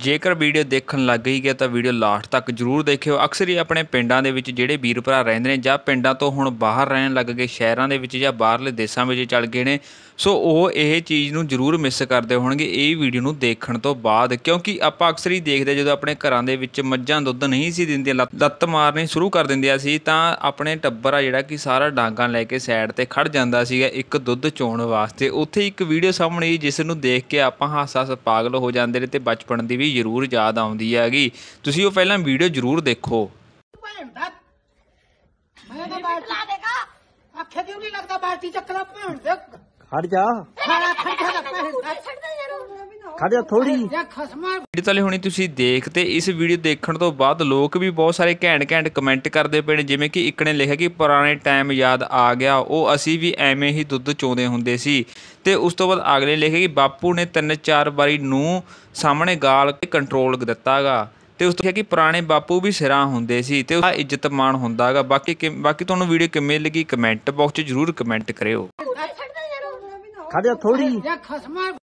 ਜੇਕਰ ਵੀਡੀਓ ਦੇਖਣ ਲੱਗ ਗਈ ਹੈ ਤਾਂ ਵੀਡੀਓ ਲਾਸਟ ਤੱਕ ਜਰੂਰ ਦੇਖਿਓ ਅਕਸਰ ਹੀ ਆਪਣੇ ਪਿੰਡਾਂ ਦੇ ਵਿੱਚ ਜਿਹੜੇ ਵੀਰ ਭਰਾ ਰਹਿੰਦੇ ਨੇ ਜਾਂ ਪਿੰਡਾਂ ਤੋਂ ਹੁਣ ਬਾਹਰ ਰਹਿਣ ਲੱਗ ਗਏ ਸ਼ਹਿਰਾਂ ਦੇ ਵਿੱਚ ਜਾਂ ਬਾਹਰਲੇ ਦੇਸ਼ਾਂ ਵਿੱਚ ਚੱਲ ਗਏ ਨੇ ਸੋ ਉਹ ਇਹ ਚੀਜ਼ ਨੂੰ ਜਰੂਰ ਮਿਸ ਕਰਦੇ ਹੋਣਗੇ ਇਹ ਵੀਡੀਓ ਨੂੰ ਦੇਖਣ ਤੋਂ ਬਾਅਦ ਕਿਉਂਕਿ ਆਪਾਂ ਅਕਸਰ ਹੀ ਦੇਖਦੇ ਜਦੋਂ ਆਪਣੇ ਘਰਾਂ ਦੇ ਵਿੱਚ ਮੱਝਾਂ ਦੁੱਧ ਨਹੀਂ ਸੀ ਦਿੰਦੀਆਂ ਲੱਤ ਮਾਰਨੀ ਸ਼ੁਰੂ ਕਰ ਦਿੰਦੀਆਂ ਸੀ ਤਾਂ ਆਪਣੇ ਟੱਬਰ ਆ ਜਿਹੜਾ ਕਿ ਸਾਰਾ ਡਾਂਗਾ ਲੈ ਕੇ ਸਾਈਡ ਤੇ ਖੜ ਜਾਂਦਾ ਸੀਗਾ ਇੱਕ ਦੁੱਧ ਚੋਣ ਵਾਸਤੇ ਉੱਥੇ ਇੱਕ ਵੀਡੀਓ ਸਾਹਮਣੇ ਜਿਸ ਨੂੰ ਦੇਖ ਕੇ ਆਪਾਂ ਹਾਸਾ ਹਾਸ ਪਾਗਲ ਹੋ ਜਾਂਦੇ ਨੇ ਤੇ ਬਚਪਨ ਦੀ ਵੀ ਜ਼ਰੂਰ ਯਾਦ ਆਉਂਦੀ ਹੈਗੀ ਤੁਸੀਂ ਉਹ ਪਹਿਲਾਂ ਵੀਡੀਓ ਜ਼ਰੂਰ ਦੇਖੋ ਭੈਣ ਦਾ ਮੈਂ ਤਾਂ ਲਾ ਦੇਗਾ ਅੱਖੇ ਦੀ ਨਹੀਂ ਲੱਗਦਾ ਬਾਲਟੀ ਚੱਕਣਾ ਭੈਣ ਦੇ ਖੜ ਜਾ ਖੜਾ ਖੜਾ ਭੈਣ ਦਾ ਖਾਦੇ ਥੋੜੀ ਵੀਡੀਓ ਤਾਂ ਹੁਣੀ ਤੁਸੀਂ ਦੇਖ ਤੇ ਇਸ ਵੀਡੀਓ ਦੇਖਣ ਤੋਂ ਬਾਅਦ ਲੋਕ ਵੀ ਬਹੁਤ ਸਾਰੇ ਘੈਂਟ ਘੈਂਟ ਕਮੈਂਟ ਕਰਦੇ ਪਏ ਨੇ ਜਿਵੇਂ ਕਿ ਇੱਕ ਨੇ ਲਿਖਿਆ ਕਿ ਪੁਰਾਣੇ ਟਾਈਮ ਯਾਦ ਆ ਗਿਆ ਉਹ ਅਸੀਂ ਵੀ ਐਵੇਂ ਹੀ ਦੁੱਧ ਚੋਂਦੇ ਹੁੰਦੇ ਸੀ ਤੇ ਉਸ ਤੋਂ ਬਾਅਦ ਅਗਲੇ ਲਿਖਿਆ ਕਿ ਬਾਪੂ ਨੇ ਤਿੰਨ ਚਾਰ ਵਾਰੀ ਨੂੰ ਸਾਹਮਣੇ ਗਾਲ ਕੇ ਕੰਟਰੋਲ ਦਿੱਤਾਗਾ ਤੇ ਉਸ ਤੋਂ ਕਿਹਾ ਕਿ ਪੁਰਾਣੇ ਬਾਪੂ ਵੀ ਸਿਰਾਂ ਹੁੰਦੇ ਸੀ ਤੇ ਉਹਦਾ ਇੱਜ਼ਤ ਮਾਣ ਹੁੰਦਾਗਾ ਬਾਕੀ ਬਾਕੀ ਤੁਹਾਨੂੰ ਵੀਡੀਓ ਕਿਵੇਂ ਲੱਗੀ ਕਮੈਂਟ ਬਾਕਸ 'ਚ ਜਰੂਰ ਕਮੈਂਟ ਕਰਿਓ ਖਾਦੇ ਥੋੜੀ